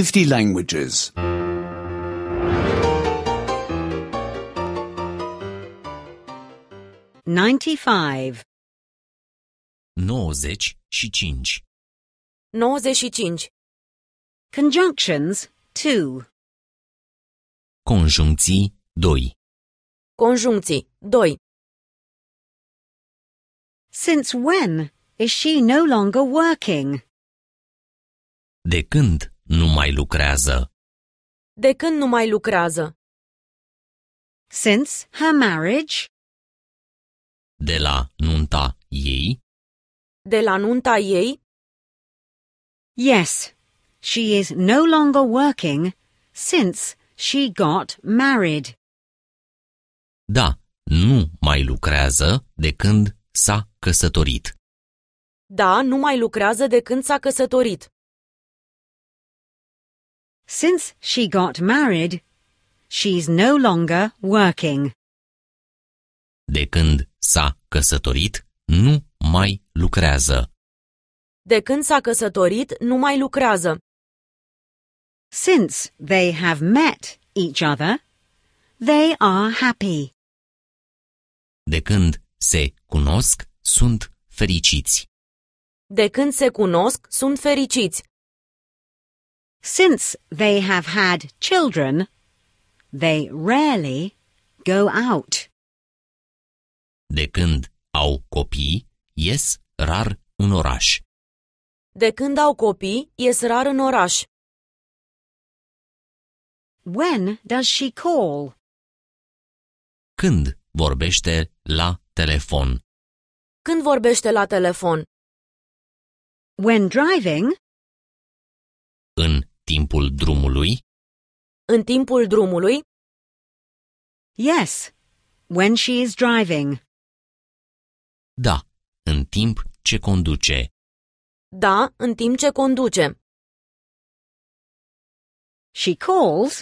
50 languages. 95. 95. 95. Conjunctions 2. Conjuncții 2. Conjuncții 2. Since when is she no longer working? De când nu mai lucrează? De când nu mai lucrează? Since her marriage? De la nunta ei? De la nunta ei? Yes, she is no longer working since she got married. Da, nu mai lucrează de când s-a căsătorit. Da, nu mai lucrează de când s-a căsătorit. Since she got married, she's no longer working. De când s-a căsătorit, nu mai lucrează. De când s-a căsătorit, nu mai lucrează. Since they have met each other, they are happy. De când se cunosc, sunt fericiți. De când se cunosc, sunt fericiți. Since they have had children, they rarely go out. De când au copii, ies rar în oraș. De când au copii, ies rar în oraș. When does she call? Când vorbește la telefon? Când vorbește la telefon? When driving, timpul drumului? În timpul drumului? Yes, when she is driving. Da, în timp ce conduce. Da, în timp ce conduce. She calls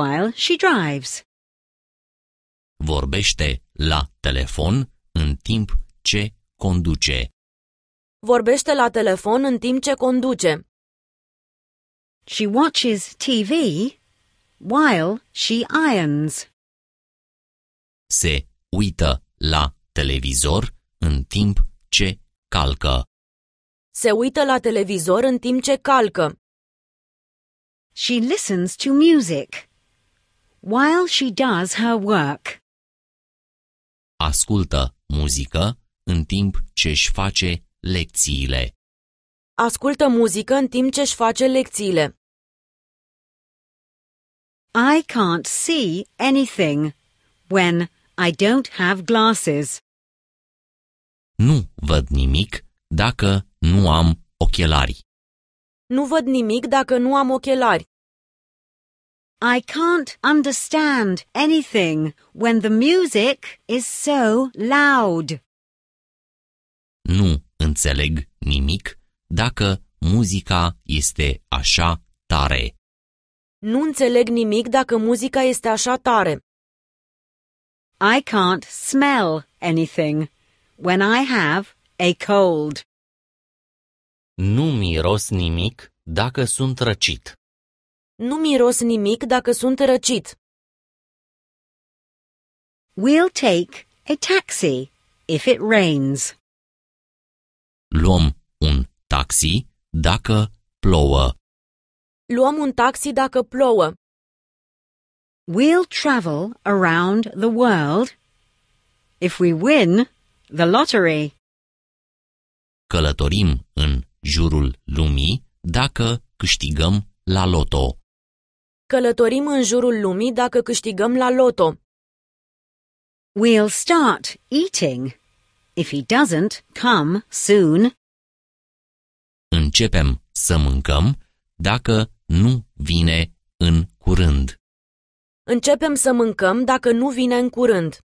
while she drives. Vorbește la telefon în timp ce conduce. Vorbește la telefon în timp ce conduce. She watches TV while she irons. Se uită la televizor în timp ce calcă. Se uită la televizor în timp ce calcă. She listens to music while she does her work. Ascultă muzică în timp ce își face lecțiile. Ascultă muzică în timp ce își face lecțiile. I can't see anything when I don't have glasses. Nu văd nimic dacă nu am ochelari. Nu văd nimic dacă nu am ochelari. I can't understand anything when the music is so loud. Nu înțeleg nimic dacă muzica este așa tare. Nu înțeleg nimic dacă muzica este așa tare. I can't smell anything when I have a cold. Nu miros nimic dacă sunt răcit. Nu miros nimic dacă sunt răcit. We'll take a taxi if it rains. Luăm un taxi dacă plouă. Luăm un taxi dacă plouă. We'll travel around the world if we win the lottery. Călătorim în jurul lumii dacă câștigăm la loto. Călătorim în jurul lumii dacă câștigăm la loto. We'll start eating if he doesn't come soon. Începem să mâncăm dacă nu vine în curând. Începem să mâncăm dacă nu vine în curând.